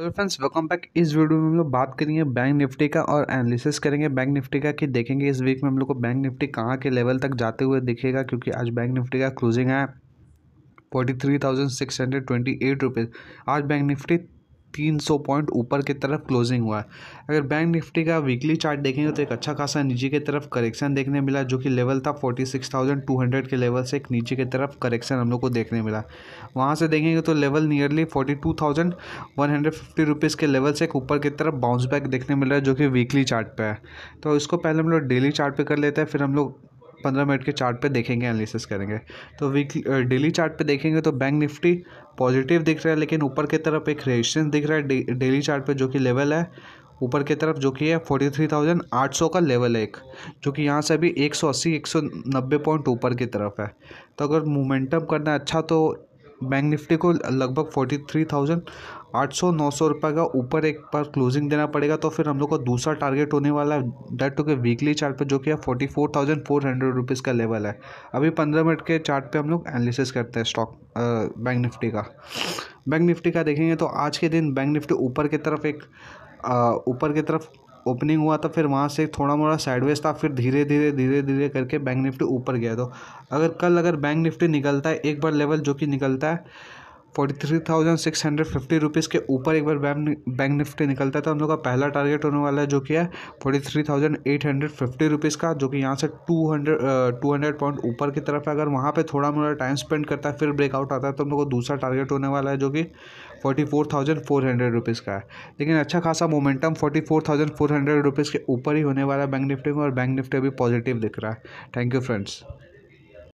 hello friends welcome back इस video में हम लोग बात करेंगे बैंक निफ्टी का और एनालिसिस करेंगे बैंक निफ्टी का कि देखेंगे इस वीक में हम लोग को बैंक निफ्टी कहाँ के लेवल तक जाते हुए दिखेगा क्योंकि आज बैंक निफ्टी का क्लोजिंग है forty three thousand six hundred twenty eight rupees आज बैंक निफ्टी तीन सौ पॉइंट ऊपर की तरफ क्लोजिंग हुआ है अगर बैंक निफ्टी का वीकली चार्ट देखेंगे तो एक अच्छा खासा नीचे की तरफ करेक्शन देखने मिला जो कि लेवल था forty six thousand two hundred के लेवल से एक नीचे की तरफ करेक्शन हम लोग को देखने मिला वहाँ से देखेंगे तो level nearly forty two thousand one hundred fifty rupees के लेवल से एक ऊपर की तरफ बाउंस बैक देखने मिल रहा है जो कि वीकली चार्ट है तो इसको पहले हम लोग डेली चार्ट कर लेते हैं फिर हम लोग पंद्रह मिनट के चार्ट पे देखेंगे एनालिसिस करेंगे तो वीकली डेली चार्ट पे देखेंगे तो बैंक निफ्टी पॉजिटिव दिख रहा है लेकिन ऊपर की तरफ एक रेजिस्टेंस दिख रहा है डेली चार्ट पे जो कि लेवल है ऊपर की तरफ जो कि है फोर्टी थ्री थाउजेंड आठ सौ का लेवल है एक जो कि यहाँ से अभी एक सौ अस्सी एक सौ नब्बे पॉइंट ऊपर की तरफ है तो अगर मोमेंटम करना है अच्छा तो बैंक निफ्टी को लगभग फोर्टी थ्री थाउजेंड आठ सौ नौ सौ रुपये का ऊपर एक बार क्लोजिंग देना पड़ेगा तो फिर हम लोग का दूसरा टारगेट होने वाला है डेट टू के वीकली चार्ट पे जो कि forty four thousand four hundred rupees का लेवल है अभी पंद्रह मिनट के चार्ट पे हम लोग एनालिसिस करते हैं स्टॉक बैंक निफ्टी का बैंक निफ्टी का देखेंगे तो आज के दिन बैंक निफ्टी ऊपर की तरफ एक ऊपर की तरफ ओपनिंग हुआ था तो फिर वहाँ से थोड़ा मोड़ा साइडवेज था फिर धीरे धीरे धीरे धीरे करके बैंक निफ्टी ऊपर गया तो अगर कल अगर बैंक निफ्टी निकलता है एक बार लेवल जो कि निकलता है forty three thousand six hundred fifty rupees के ऊपर एक बार बैंक निफ्टी निकलता है तो हम लोग का पहला टारगेट होने वाला है जो कि है forty three thousand eight hundred fifty rupees का जो कि यहाँ से two hundred two hundred point ऊपर की तरफ है अगर वहाँ पे थोड़ा मोड़ा टाइम स्पेंड करता है फिर ब्रेकआउट आता है तो हम लोग को दूसरा टारगेट होने वाला है जो कि forty four thousand four hundred rupees का है लेकिन अच्छा खासा momentum forty four thousand four hundred rupees के ऊपर ही होने वाला है बैंक निफ्टी में और बैंक निफ्टी अभी पॉजिटिव दिख रहा है थैंक यू फ्रेंड्स